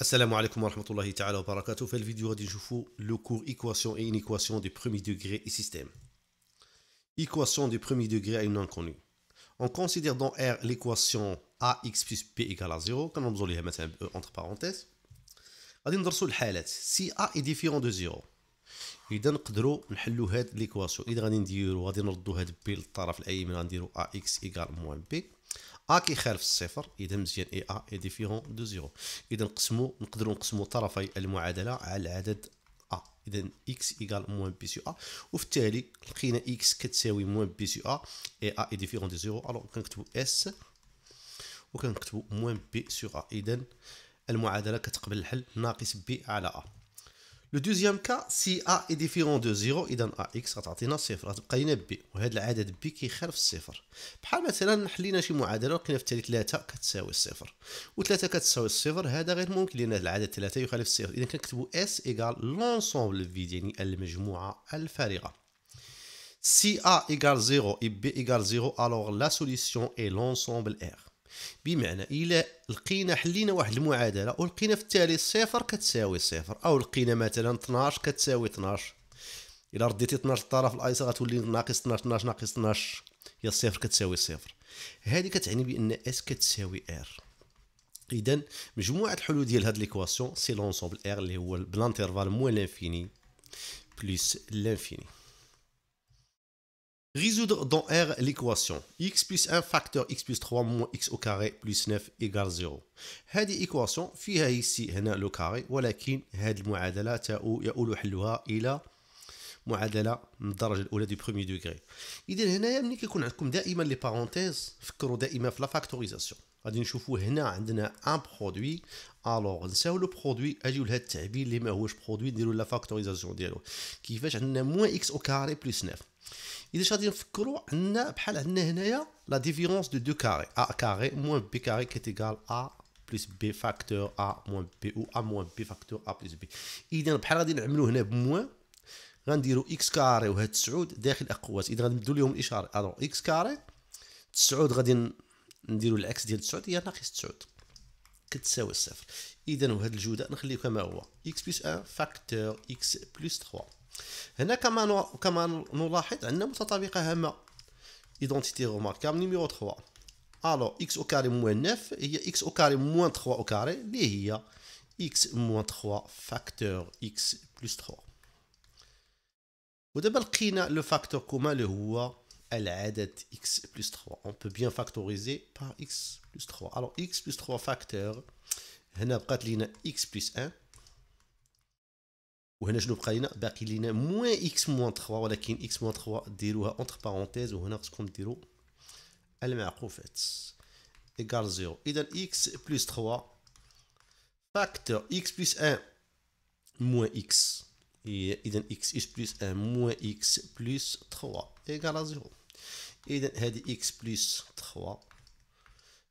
Assalamu alaikum wa rahmatullahi ta'ala wa barakatuh. Fais la vidéo du Joufou, le cours équation et inéquation des premier degré et système. Équation du premier degré à une inconnue. On considère dans R l'équation ax plus b égale à 0, comme on a euh, entre parenthèses. Si a est différent de 0, On va نحلوا l'équation. ليكواسيون va غادي dire que b هاد بي للطرف ا كيخالف الصفر اذا مزيان اي ا اي ديفيرون دو زيرو اذا نقسمو نقدروا نقسمو طرفي المعادله على العدد ا اذا اكس ايكال موان بي سي ا وفي التالي لقينا اكس كتساوي موان بي سي ا اي ا اي ديفيرون دو زيرو الوغ كنكتبو اس وكنكتبو موان بي سي ا اذا المعادله كتقبل الحل ناقص بي على ا لو دوزيام كا سي ا اي ديفيرون دو زيرو اذا ا اكس غتعطينا صفر غتبقى لينا بي وهذا العدد بي كيخالف الصفر بحال مثلا حلينا شي معادله لقينا في التالي 3 كتساوي الصفر و3 كتساوي الصفر هذا غير ممكن لان العدد 3 يخالف الصفر اذا كنكتبوا اس ايكال لونسومبل في يعني المجموعه الفارغه سي ا ايكال زيرو اي بي ايكال زيرو الوغ لا سوليسيون اي لونسومبل ار بمعنى الى لقينا حلينا واحد المعادله ولقينا في التالي صفر كتساوي صفر او لقينا مثلا 12 كتساوي 12 الى رديتي 12 للطرف الايسر غتولي ناقص 12 12 ناقص 12 هي صفر كتساوي صفر هذه كتعني بان اس كتساوي ار اذا مجموعه الحلول ديال هاد ليكواسيون سي لونسومبل ار اللي هو بالانترفال مو لانفيني بلس لانفيني Résoudre dans R l'équation x plus 1 facteur x plus 3 moins x au carré plus 9 égale 0. Cette équation, il ici le carré, mais cette moadala il y a une moadala de la du premier degré. Il y a une les parenthèses, il y a la factorisation. غادي نشوفوا هنا عندنا ان برودوي الوغ نساو لو produit اجيو لهذا التعبير اللي ماهوش برودوي نديرو لا فاكتوريزاسيون ديالو كيفاش عندنا موان x au carré plus 9 اذا غادي نفكروا عندنا بحال عندنا هنايا لا ديفيرونس دو دو كاري ا كاري موان بي كاري كتيكال ا بلس بي فاكتور ا موان بي او ا موان بي فاكتور ا بلس بي اذا بحال غادي نعملوا هنا بموان غنديروا اكس كاري وهاد تسعود داخل اقواس اذا غنبدلوا لهم الاشاره الو اكس كاري تسعود غادي نديروا العكس ديال تسعود هي ناقص تسعود كتساوي الصفر اذا وهاد الجوده نخليه كما هو اكس بلس ان فاكتور اكس بلس 3 identité remarquable numéro 3. Alors, x au carré moins 9, et x au carré moins 3 au carré, et il y a x moins 3 facteurs x plus 3. Nous avons le facteur commun, le la date x plus 3. On peut bien factoriser par x plus 3. Alors, x plus 3 facteurs, nous avons x plus 1. وهنا شنو بقى لينا باقي لينا موان اكس موان 3 ولكن اكس موان 3 ديروها اونتر بارونتيز وهنا خصكم ديروا المعقوفات ايكال زيرو اذا اكس بلس 3 فاكتور اكس بلس 1 موان اكس اذا اكس اس بلس 1 موان اكس بلس 3 ايكال زيرو اذا هذه اكس بلس 3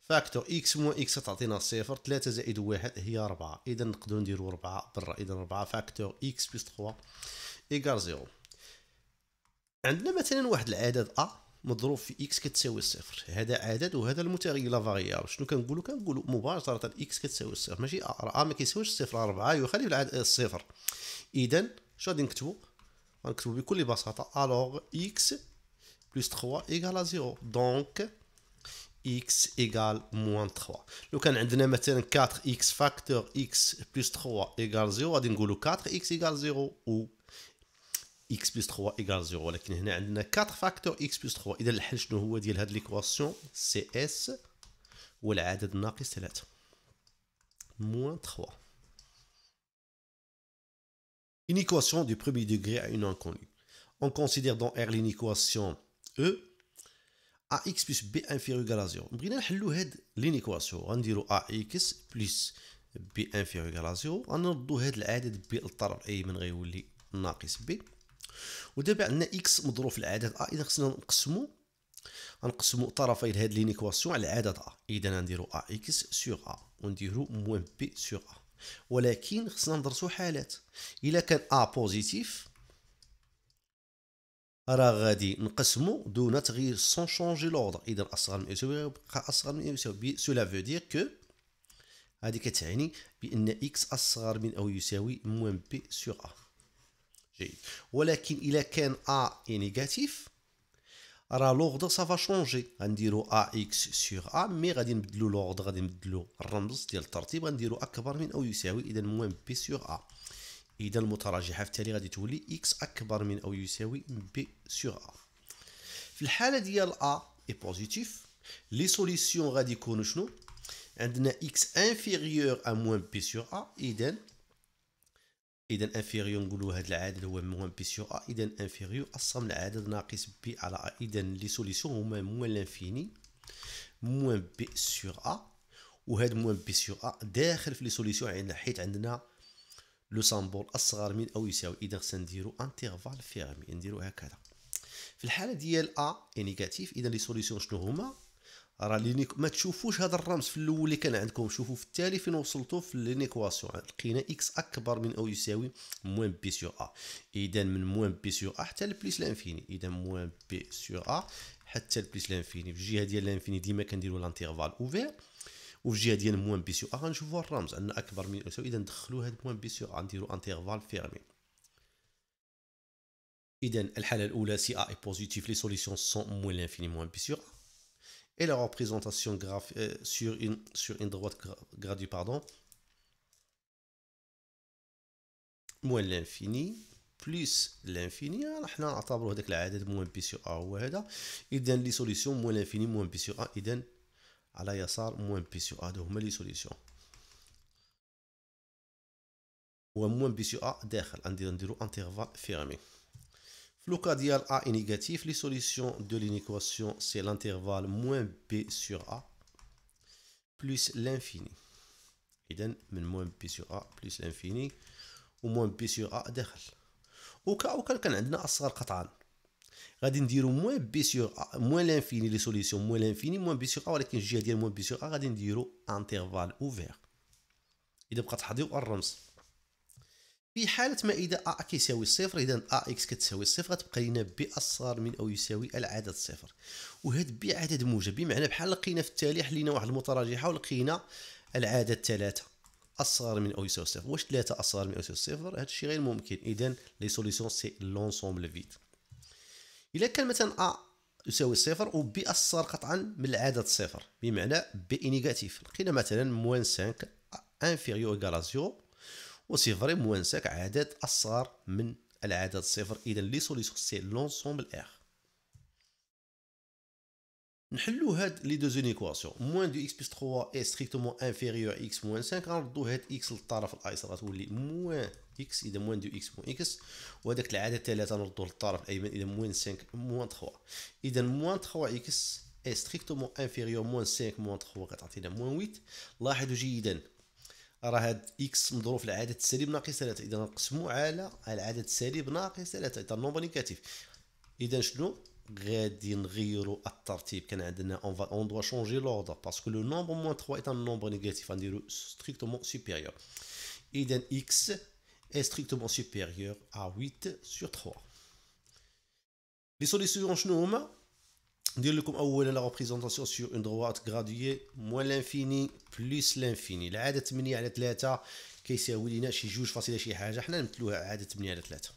فاكتور اكس موان اكس تعطينا صفر ثلاثة زائد واحد هي ربعة اذا نقدرو نديرو ربعة برا اذا ربعة فاكتور اكس بلس تخوا ايكال زيرو عندنا مثلا واحد العدد ا مضروب في اكس كتساوي صفر هذا عدد وهذا المتغير لا فاريابل شنو كنقولو كنقولو مباشره اكس كتساوي صفر ماشي ا آه، راه ما كيساويش صفر ربعة يخالف العدد الصفر اذا شنو غادي نكتبو غنكتبو بكل بساطه الوغ اكس بلس 3 ايكال زيرو دونك x égale moins 3 donc on a 4x facteur x plus 3 égale 0 va dire 4x égale 0 ou x plus 3 égale 0 ici on a 4 factor x plus 3 donc la solution Cs. moins 3 Une équation du premier degré à une inconnue. On considère dans R l'équation E ax بلس بي انفيريغالازيون بغينا نحلو هاد لينيكواسيون غنديرو ax بلس بي انفيريغالازيون غنردو هاد العدد بي للطرف من غيولي ناقص بي ودابا عندنا اكس مضروب في العدد ا اذا خصنا نقسمو غنقسمو طرفي هاد لينيكواسيون على العدد ا اذا غنديرو اكس سيغ ا ونديرو موان بي سيغ ا ولكن خصنا ندرسو حالات الا كان ا بوزيتيف راه غادي نقسمو دون تغيير سون شونجي لوردر اذا اصغر من يساوي يبقى اصغر من يساوي سولا فو دير كو هادي كتعني بان اكس اصغر من او يساوي موان بي سور ا جيد ولكن الا كان ا نيجاتيف راه لوردر سافا شونجي غنديرو ا اكس سور ا مي غادي نبدلو لوردر غادي نبدلو الرمز ديال الترتيب غنديرو اكبر من او يساوي اذا موان بي سور ا اذا المتراجحه في التالي غادي تولي اكس اكبر من او يساوي بي سور ا في الحاله ديال ا اي بوزيتيف لي سوليسيون غادي يكونوا شنو عندنا اكس انفيريور ا موان بي سور ا اذا اذا انفيريور نقولوا هذا العدد هو موان بي سور ا اذا انفيريور اصلا العدد ناقص بي على ا اذا لي سوليسيون هما موان لانفيني موان بي سور ا وهذا موان بي سور ا داخل في لي سوليسيون عندنا حيت عندنا لو سامبول اصغر من او يساوي اذا خصنا نديرو انترفال فيرمي نديرو هكذا في الحاله ديال ا نيجاتيف اذا لي سوليسيون شنو هما راه لينيك ما تشوفوش هذا الرمز في الاول اللي كان عندكم شوفوا في التالي فين وصلتوا في لينيكواسيون لقينا اكس اكبر من او يساوي موان بي سيو ا اذا من موان بي سيو ا حتى لبليس لانفيني اذا موان بي سيو ا حتى لبليس لانفيني في الجهه ديال لانفيني ديما كنديروا لانتيرفال اوفير وفي الجهه ديال موان بي سي ا آه، غنشوفوا الرمز ان اكبر من يساوي اذا ندخلوا هاد موان بي سي ا غنديروا انترفال فيرمي اذا الحاله الاولى سي ا اي بوزيتيف لي سوليسيون سون موان لانفيني موان بي سي ا اي لا ريبريزونطاسيون غراف سور اون سور اون دروات droite باردون موان لانفيني بلس بليس لانفيني راه حنا نعتبروا هذاك العدد موان بي سي ا هو هذا اذا لي سوليسيون موان لانفيني موان بي سي ا اذا على يسار موان بي سي ا هادو هما لي سوليسيون هو موان بي سي ا داخل عندي نديرو انترفال فيرمي في لوكا ديال ا نيجاتيف لي سوليسيون دو لينيكواسيون سي لانترفال موان بي سور ا بلس لانفيني اذا من موان بي سور ا بلس لانفيني موان بي سور ا داخل وكا وكا كان عندنا اصغر قطعان غادي نديرو موان بي ا موان لانفيني لي سوليسيون موان لانفيني موان بي ا ولكن الجهه ديال موان بي ا غادي نديرو انترفال اوفير اذا بقى تحضيو الرمز في حالة ما إذا أ كيساوي صفر إذا أ إكس كتساوي صفر غتبقى لنا بي أصغر من أو يساوي العدد صفر وهاد بي عدد موجب بمعنى بحال لقينا في التالي حلينا واحد المتراجحة ولقينا العدد ثلاثة أصغر من أو يساوي صفر واش ثلاثة أصغر من أو يساوي صفر هادشي غير ممكن إذا لي سوليسيون سي لونسومبل فيد الا كان مثلا ا يساوي صفر و بي اصغر قطعا من العدد صفر بمعنى بي نيجاتيف لقينا مثلا موان 5 انفيريو ايكال زيرو وصفر موان 5 عدد اصغر من العدد صفر اذا لي سوليسيون سي لونسومبل ار نحلو هاد لي دو زونيكواسيون موان دو اكس بلس 3 اي ستريكتومون انفيريور اكس موان 5 غنردو هاد اكس للطرف الايسر غتولي موان اكس اذا موان دو اكس موان اكس وهداك العدد الثلاثه نردو للطرف الايمن اذا موان 5 موان 3 اذا موان 3 اكس اي ستريكتومون انفيريور موان 5 موان 3 غتعطينا موان 8 لاحظوا جيدا راه هاد اكس مضروب في العدد السالب ناقص 3 اذا نقسمو على العدد السالب ناقص 3 اذا نومبر نيجاتيف اذا شنو On doit changer l'ordre parce que le nombre moins 3 est un nombre négatif, strictement supérieur. Iden x est strictement supérieur à 8 sur 3. Les solutions sont nommées. Délectionnez-vous la représentation sur une droite graduée moins l'infini plus l'infini. L'aide est minée, elle est lettre. Qu'est-ce qu'il y a? Il y a une idée si je juge facilement si je fais la même chose. L'aide est minée, elle est lettre.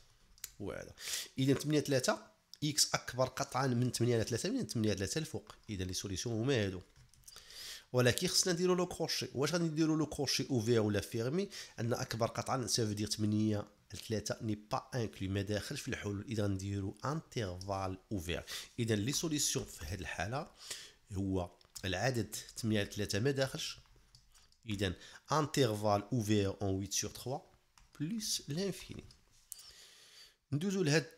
اكس اكبر قطعا من 8 على 3 من 8 على 3 الفوق اذا لي سوليسيون هما هادو ولكن خصنا نديرو لو كروشي واش غادي نديرو لو كروشي اوفير ولا فيرمي ان اكبر قطعا سافو دير 8 على 3 ني با انكلو ما داخلش في الحلول اذا نديرو انترفال اوفير اذا لي سوليسيون في هذه الحالة هو العدد 8 على 3 ما داخلش اذا انترفال اوفير اون 8 سور 3 بلس لانفيني ندوزو لهاد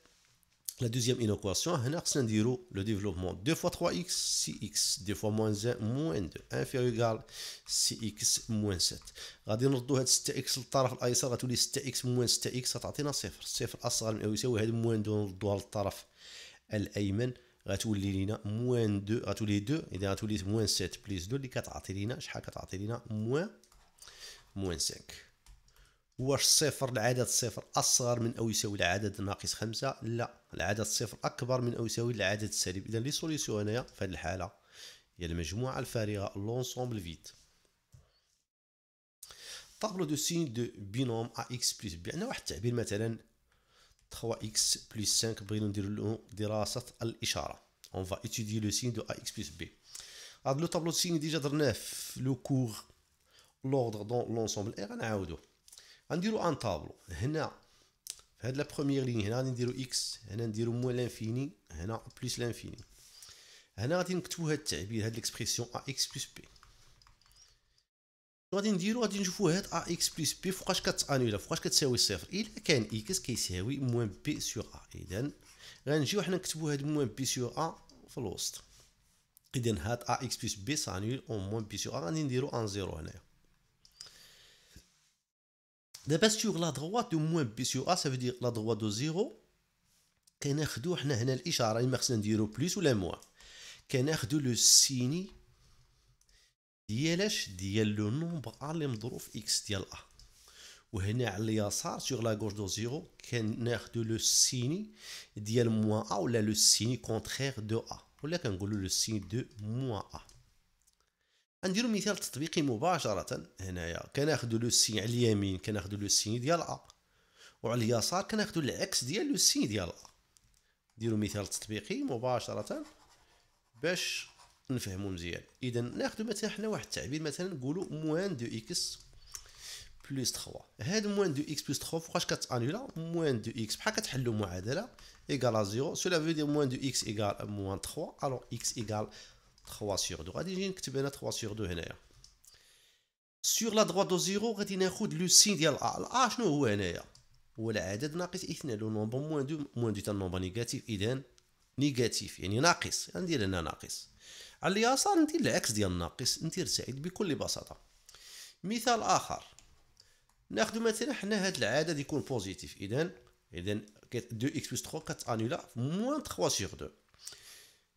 لا دوزيام انوكواسيون هنا خصنا نديرو لو ديفلوبمون 2 فوا 3 اكس سي اكس 2 فوا موان 1 موان 2 انفيريو ايكال سي اكس موان 7 غادي نردو هاد 6 اكس للطرف الايسر غتولي 6 اكس موان 6 اكس غتعطينا صفر صفر اصغر من او يساوي هاد موان 2 نردوها للطرف الايمن غتولي لينا موان 2 غتولي دو اذا غتولي موان 7 بليس دو اللي كتعطي لينا شحال كتعطي لينا موان موان 5 واش صفر العدد صفر أصغر من أو يساوي العدد ناقص خمسة لا العدد صفر أكبر من أو يساوي العدد السالب إذا لي سوليسيون هنايا في هذه الحالة هي المجموعة الفارغة لونسومبل فيت طابلو دو سين دو بينوم ا اكس بلس بي عندنا واحد التعبير مثلا 3 اكس بلس 5 بغينا نديرو له دراسة الإشارة اون فا ايتيدي لو سين دو ا اكس بلس بي هاد لو طابلو سين ديجا درناه في لو كور لوردر دون لونسومبل اي غنعاودوه غنديرو ان طابلو هنا في هاد لا بروميير لين هنا غادي نديرو اكس هنا نديرو موان لانفيني هنا بلس لانفيني هنا غادي نكتبو هاد التعبير هاد ليكسبريسيون ا اكس بلس بي غادي نديرو غادي نشوفو هاد ا اكس بلس بي فوقاش كتانولا فوقاش كتساوي صفر الا كان اكس كيساوي موان بي سور ا اذا غنجيو حنا نكتبو هاد موان بي سور ا في الوسط اذا هاد ا اكس بلس بي سانول او موان بي سور ا غادي نديرو ان زيرو هنايا sur la droite de moins B sur A, ça veut dire la droite de zéro, qu'est-ce que nous avons dit Nous plus ou moins. Le signe, A, le le le le nombre le nombre de le nombre le A, le le A, A, le le A نديرو مثال تطبيقي مباشره هنايا كناخدو لو سين على اليمين كناخدو لو سين ديال ا وعلى اليسار كناخدو العكس ديال لو سين ديال ا نديرو مثال تطبيقي مباشره باش نفهمو مزيان اذا ناخدو مثلا حنا واحد التعبير مثلا نقولو موان دو اكس بلس 3 هاد موان دو اكس بلس 3 فوقاش كتانولا موان دو اكس بحال كتحلو معادله ايكال 0 سولا فو دير موان دو اكس ايكال موان 3 الوغ اكس ايكال 3 سيغ 2 غادي نجي نكتب انا 3 سيغ 2 هنايا سور لا دروا دو زيرو غادي ناخد لو سين ديال ا ا شنو هو هنايا هو العدد ناقص اثنان لو نومبر موان دو موان دو تا نومبر نيجاتيف اذا نيجاتيف يعني ناقص غندير يعني هنا ناقص على اليسار ندير العكس ديال الناقص ندير سعيد بكل بساطه مثال اخر ناخذ مثلا حنا هذا العدد يكون بوزيتيف اذا اذا 2 اكس بلس 3 كتانولا موان 3 سور 2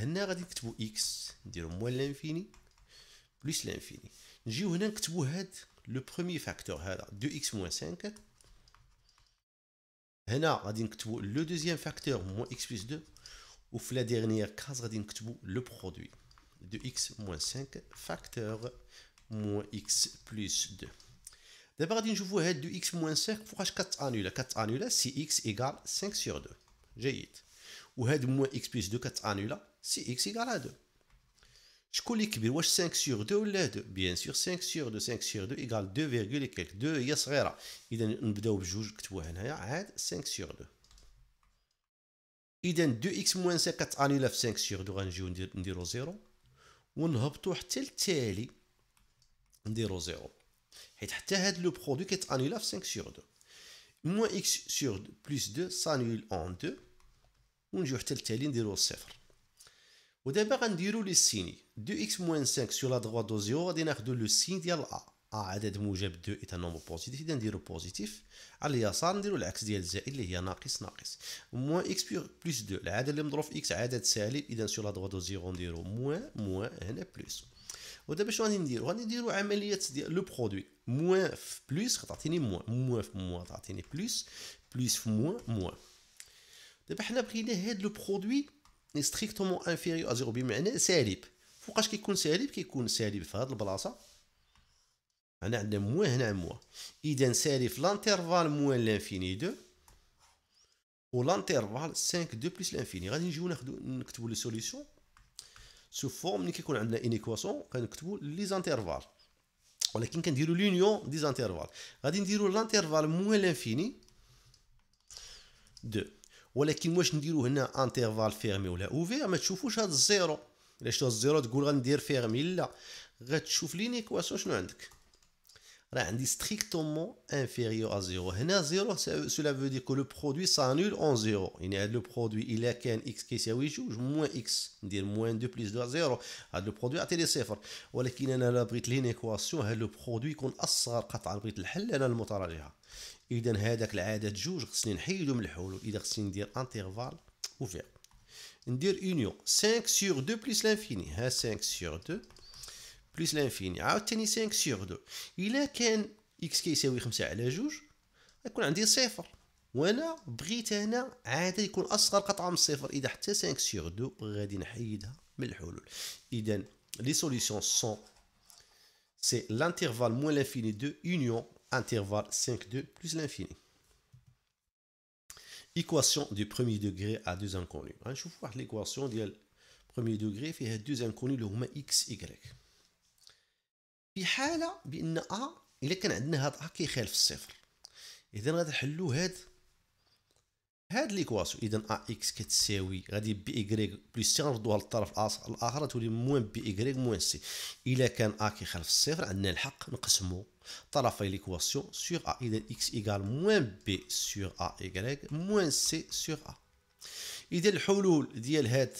N'a raduit que vous x, moins l'infini, plus l'infini. que le premier facteur, 2x moins 5. N'a raduit que le deuxième facteur, moins x plus 2. Ouf, la dernière case le produit, 2x moins 5, facteur moins x plus 2. D'abord, j'ai raduit que 2x moins 5 pour h4 annuel. 4 annuel, si x égale 5 sur 2. J'ai dit. Ou moins x plus 2, 4 annuel. Si x égale à 2. Je clique bien, c'est 5 sur 2 ou 2 Bien sûr, 5 sur 2, 5 sur 2 égale 2 Yasra. 2 yes a un peu de juge qui est là. 5 sur 2. Il y a 2x moins 5 qui annule 5 sur 2 en 0,0. On a un peu de telle telle. produit qui annule 5 sur 2. Moins x sur 2 plus 2 s'annule en 2. On a le peu de telle. 0, 7. ودابا غنديرو لي سيني 2 اكس موان 5 سور لا دو زيرو غادي ناخدو لو سين ديال ا ا عدد موجب دو ايتا نومبر بوزيتيف اذا نديرو بوزيتيف على اليسار نديرو العكس ديال الزائد اللي هي ناقص ناقص موان اكس بلس 2 العدد اللي مضروب في اكس عدد سالب اذا سور لا دو زيرو نديرو موان موان هنا بلس ودابا شنو غادي نديرو غادي نديرو عمليه ديال لو برودوي موان في بلس غتعطيني موان موان في موان تعطيني بلس بلس في موان موان دابا حنا بغينا هاد لو برودوي ستريكتومون انفيريو ا زيرو بمعنى سالب فوقاش كيكون سالب كيكون سالب في هاد البلاصه هنا عندنا موان هنا موان اذا سالب في لانترفال موان لانفيني دو و لانترفال 5 دو بليس لانفيني غادي نجيو ناخدو نكتبو لي سوليسيون سو فورم ملي كيكون عندنا ان ايكواسيون كنكتبو لي زانترفال ولكن كنديرو لونيون دي زانترفال غادي نديرو لانترفال موان لانفيني دو ولكن واش نديرو هنا انترفال فيرمي ولا اوفير ما تشوفوش هاد الزيرو الا شفتو الزيرو تقول غندير فيرمي لا غتشوف لينيكواسيون شنو عندك راه عندي ستريكتومون انفيريو ا زيرو هنا زيرو سولا فو دي كو لو برودوي سانول اون زيرو يعني هاد لو برودوي الا كان اكس كيساوي جوج موان اكس ندير موان دو بليس دو زيرو هاد لو برودوي عطيني صفر ولكن انا لا بغيت لينيكواسيون هاد لو برودوي يكون اصغر قطعه بغيت الحل انا المتراجعه اذا هذاك العدد جوج خصني نحيدو من الحول اذا خصني ندير انترفال اوفير ندير اونيون 5 سور 2 بليس لانفيني ها 5 سور 2 بليس لانفيني عاوتاني 5 سور 2 الا كان اكس كيساوي 5 على جوج يكون عندي صفر وانا بغيت انا عاده يكون اصغر قطعه من الصفر اذا حتى 5 سور 2 غادي نحيدها من الحلول اذا لي سوليسيون سون سي لانترفال موان لانفيني دو اونيون intervalle 5 2 plus l'infini. Équation du premier degré à deux inconnus. نشوف واحد l'équation du premier degré a deux inconnus le هما x y. في حالة بأن a إلا كان عندنا un a كيخالف الصفر. إذا غادي نحلو هاد هاد ليكواسيون اذا ا اكس كتساوي غادي بي ايغريك بلس سي نردوها للطرف الاخر تولي موان بي ايغريك موان سي الا كان ا كيخالف الصفر عندنا الحق نقسمو طرفي ليكواسيون سيغ ا اذا اكس ايغال موان بي سيغ ا ايغريك موان سي سيغ ا اذا الحلول ديال هاد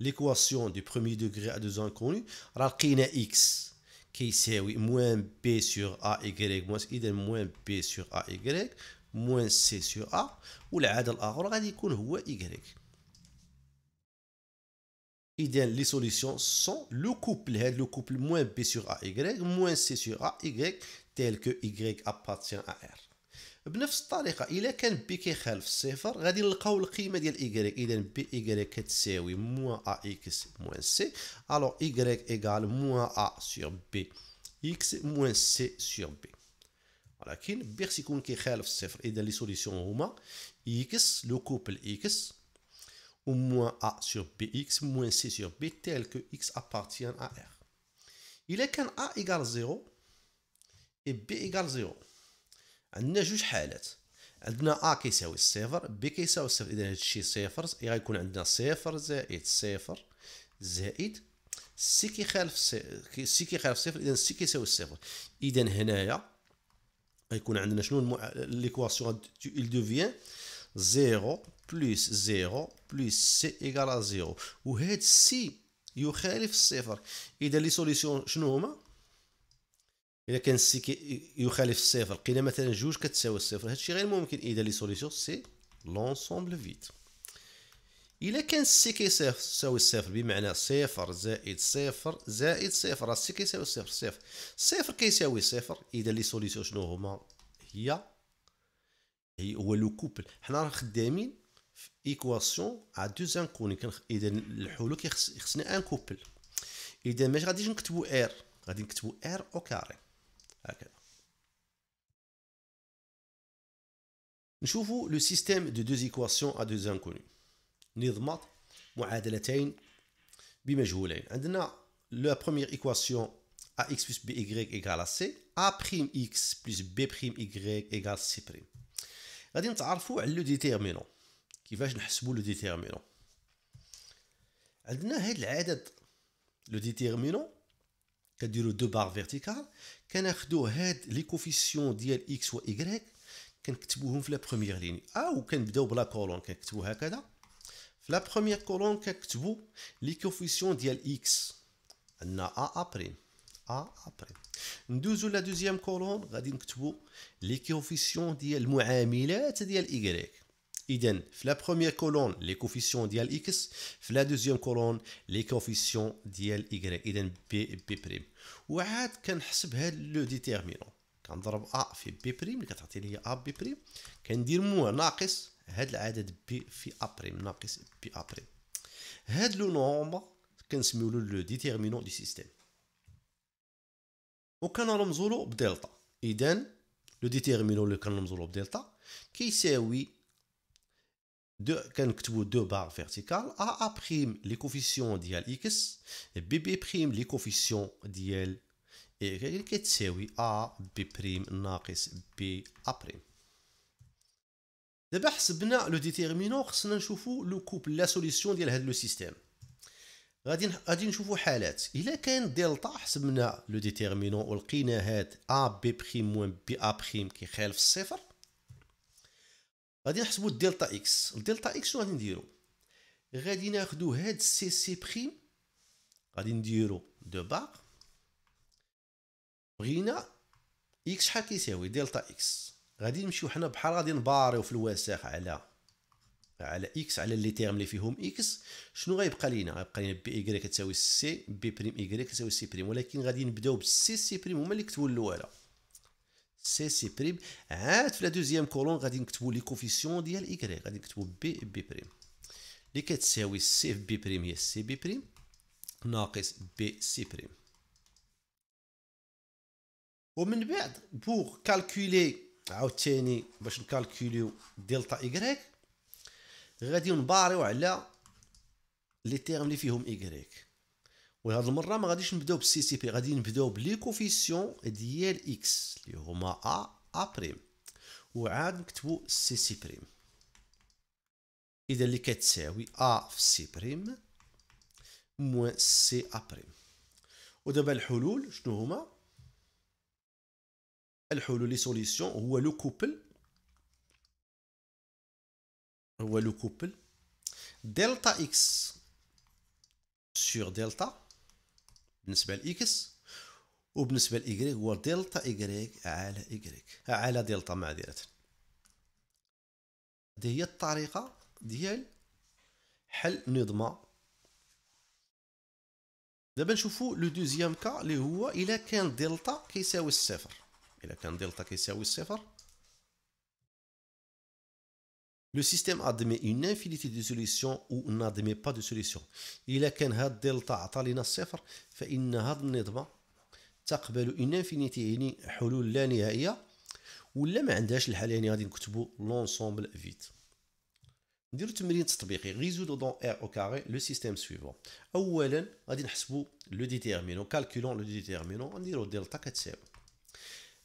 ليكواسيون دو بروميي دوغري ا دوزان كوني راه لقينا اكس كيساوي موان بي سيغ ا ايغريك موان اذا موان بي سيغ ا ايغريك moins c sur a où la adle a aura dû y. Idem, les solutions sont le couple hein, le couple moins b sur a y moins c sur a y tel que y appartient à R. Neuf la il est qu'un b qui est half zéro. Grâce à la valeur de la y, idem, b y et est égal moins a x moins c. Alors y égal moins a sur b x moins c sur b. ولكن بيغس يكون كيخالف الصفر اذا لي سوليسيون هما اكس لو كوبل اكس و موان ا سور بي اكس موان سي سور بي تيل كو اكس ابارتيان ا ار الا كان ا ايغال زيرو اي بي ايغال زيرو عندنا جوج حالات عندنا ا كيساوي الصفر بي كيساوي الصفر إذا هادشي صفر غيكون عندنا صفر زائد صفر زائد سي كيخالف سي كيخالف صفر إذا سي كيساوي الصفر إذا هنايا غيكون عندنا شنو المع... ليكواسيون il دوفيان 0 بلس 0 بلس سي ايكال 0 وهاد سي يخالف الصفر اذا لي سوليسيون شنو هما اذا كان سي يخالف الصفر قيل مثلا جوج كتساوي الصفر هادشي غير ممكن اذا لي سوليسيون سي لونسومبل فيت الا كان السي كيساوي صفر بمعنى صفر زائد صفر زائد صفر راه السي كيساوي صفر صفر صفر كيساوي صفر اذا لي سوليسيون شنو هما هي هي هو لو كوبل حنا راه خدامين في ايكواسيون ا دو زانكوني اذا الحلول خصنا ان كوبل اذا ماشي غاديش نكتبو ار غادي نكتبو ار او كاري هكذا نشوفو لو سيستيم دو دو ايكواسيون ا دو زانكوني نضمط معادلتين بمجهولين عندنا لا بروميير ايكواسيون ا اكس plus by ايغال ا سي ا بريم اكس بلس بي بريم y ايغال سي بريم غادي نتعرفوا على لو ديتيرمينون كيفاش نحسبوا لو ديتيرمينون عندنا هاد العدد لو ديتيرمينون كديروا دو بار فيرتيكال كناخدو هاد لي كوفيسيون ديال اكس و y كنكتبوهم في لا بروميير ليني او كنبداو بلا كولون كنكتبو هكذا La première colonne que tu vois, les coefficients de x. On a a après. a après. la deuxième colonne, on a les coefficients de la première colonne, les coefficients de x. La deuxième colonne, les coefficients de y. b, on le déterminant. on a a b on a b c'est le nombre que le déterminant du système. le déterminant de système. On de Le déterminant de la de la détermination de le détermination de la détermination de la détermination de la détermination de la B' la de de la دابا حسبنا لو ديتيرمينون خصنا نشوفو لو كوب لا سوليسيون ديال هاد لو سيستيم غادي غادي نشوفو حالات الا كان دلتا حسبنا لو ديتيرمينون ولقينا هاد ا بي بريم موان بي ا بريم كيخالف الصفر غادي نحسبو الدلتا اكس الدلتا اكس شنو غادي نديرو غادي ناخدو هاد سي سي بريم غادي نديرو دو باغ بغينا اكس شحال كيساوي دلتا اكس غادي نمشيو حنا بحال غادي نباريو في الوسخ على على اكس على لي تيرم اللي فيهم اكس شنو غيبقى لينا غيبقى لينا بي اي كتساوي سي بي بريم اي كتساوي سي بريم ولكن غادي نبداو بسي سي بريم هما اللي كتبوا الاولى سي سي بريم عاد في لا دوزيام كولون غادي نكتبوا لي كوفيسيون ديال اي غادي نكتبوا بي بي بريم اللي كتساوي سي في بي بريم هي سي بي بريم ناقص بي سي بريم ومن بعد بوغ كالكولي عاوتاني باش نكالكوليو دلتا ايكغيك غادي نباريو على لي تيرم لي فيهم ايكغيك وهاد المره ما غاديش نبداو بالسي سي بي غادي نبداو بلي كوفيسيون ديال اكس لي هما ا ا بريم وعاد نكتبو سي سي بريم اذا لي كتساوي ا في سي بريم موان سي ا بريم ودابا الحلول شنو هما الحلول لي سوليسيون هو لو كوبل هو لو كوبل دلتا اكس سور دلتا بالنسبه لاكس وبالنسبه لايكغيك هو دلتا ايكغيك على ايكغيك على دلتا معذره هذه هي الطريقه ديال حل نظمه دابا نشوفو لو دوزيام كا اللي هو الا كان دلتا كيساوي الصفر إذا كان دلتا كيساوي الصفر لو سيستيم ادمي اون انفينيتي دو سوليسيون او نادمي با دو سوليسيون الا كان هاد دلتا عطى لينا الصفر فان هاد النظمه تقبل اون انفينيتي يعني حلول لا نهائيه ولا ما عندهاش الحل يعني غادي نكتبو لونسومبل فيت نديرو تمرين تطبيقي ريزودو دون ار او كاري لو سيستيم سويفون اولا غادي نحسبو لو ديتيرمينون كالكولون لو ديتيرمينون نديرو دلتا كتساوي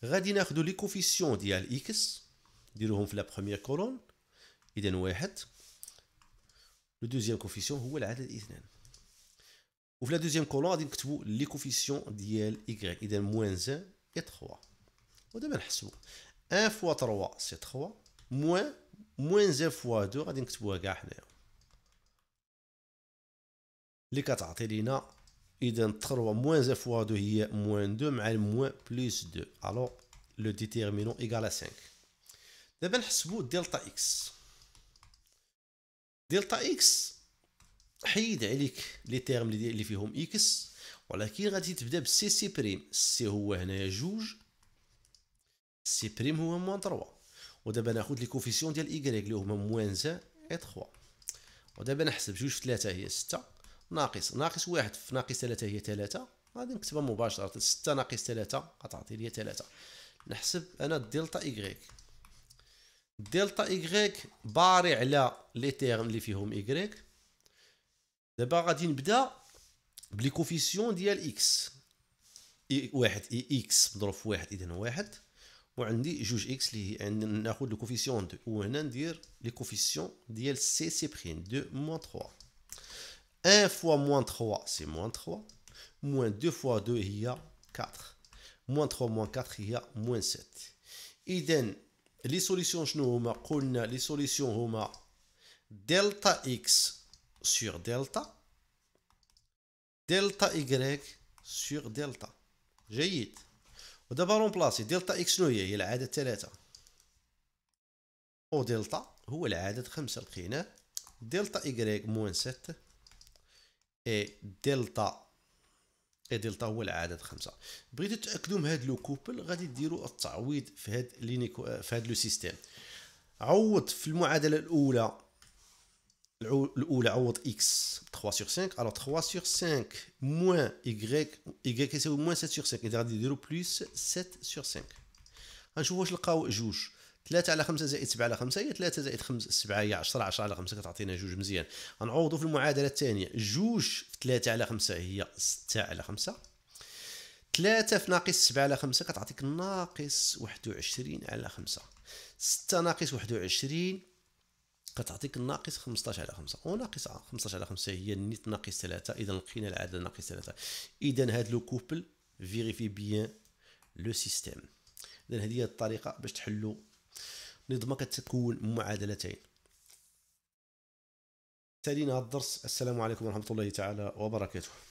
غادي ناخدو لي كوفيسيون ديال اكس نديروهم في لا بروميير كولون اذا واحد لو دوزيام كوفيسيون هو العدد اثنان وفي لا دوزيام كولون غادي نكتبو لي كوفيسيون ديال إكغيك اذا موان زان اي 3 ودابا نحسبو 1 فوا 3 سي 3 موان موان زان فوا 2 غادي نكتبوها كاع حنايا اللي كتعطي لينا اذا 3 موانز 1 فوا 2 هي موان 2 مع الموان بليس 2 الو لو ديتيرمينون ايكال أ 5 دابا نحسبو دلتا اكس دلتا اكس حيد عليك لي تيرم اللي فيهم اكس ولكن غادي تبدا بسي سي بريم سي هو هنايا جوج سي بريم هو موان 3 ودابا ناخد لي كوفيسيون ديال ايكغيك اللي هما موان زا اي 3 ودابا نحسب جوج في 3 هي 6 ناقص ناقص واحد في ناقص ثلاثة هي ثلاثة غادي نكتبها مباشرة ستة ناقص ثلاثة غتعطي لي ثلاثة نحسب أنا دلتا إيكغيك دلتا إيكغيك باري على لي تيرم اللي فيهم إيكغيك دابا غادي نبدا بلي كوفيسيون ديال إكس إي واحد إي إكس مضروب في واحد إذا واحد وعندي جوج إكس اللي يعني ناخد لو كوفيسيون دو وهنا ندير لي كوفيسيون ديال سي سي بخيم دو موان تخوا 1 fois moins 3, c'est moins 3. Moins 2 fois 2 هي 4. Moins 3 moins 4 هي moins 7. إذن لي سوليسيون شنو هما قلنا لي سوليسيون هما دلتا اكس sur دلتا دلتا y sur دلتا جيد ودابا رومبلاسي دلتا اكس شنو هي هي العدد 3 ودلتا هو العدد 5 لقيناه دلتا y موان 7 اي دلتا اي دلتا هو العدد خمسة بغيتو تاكدوا من هاد لو كوبل غادي ديروا التعويض في هاد لينيكو في هاد لو سيستيم عوض في المعادله الاولى الاولى عوض اكس 3 سور 5 الوغ 3 سور 5 موان إكغيك إكغيك يساوي موان 7 سور 5 اذا غادي يديروا بلوس 7 سور 5 غنشوف واش لقاو جوج 3 على 5 زائد 7 على 5 هي 3 زائد 5 7 هي 10 10 على 5 كتعطينا جوج مزيان غنعوضوا في المعادله الثانيه جوج في 3 على 5 هي 6 على 5 3 في ناقص 7 على 5 كتعطيك ناقص 21 على 5 6 ناقص 21 كتعطيك ناقص 15 على 5 وناقص 15 على 5 هي نيت ناقص 3 اذا لقينا العدد ناقص 3 اذا هاد لو كوبل فيريفي بيان لو سيستيم اذا هذه هي الطريقه باش تحلوا نظمة كتكون من معادلتين تالينا الدرس السلام عليكم ورحمة الله تعالى وبركاته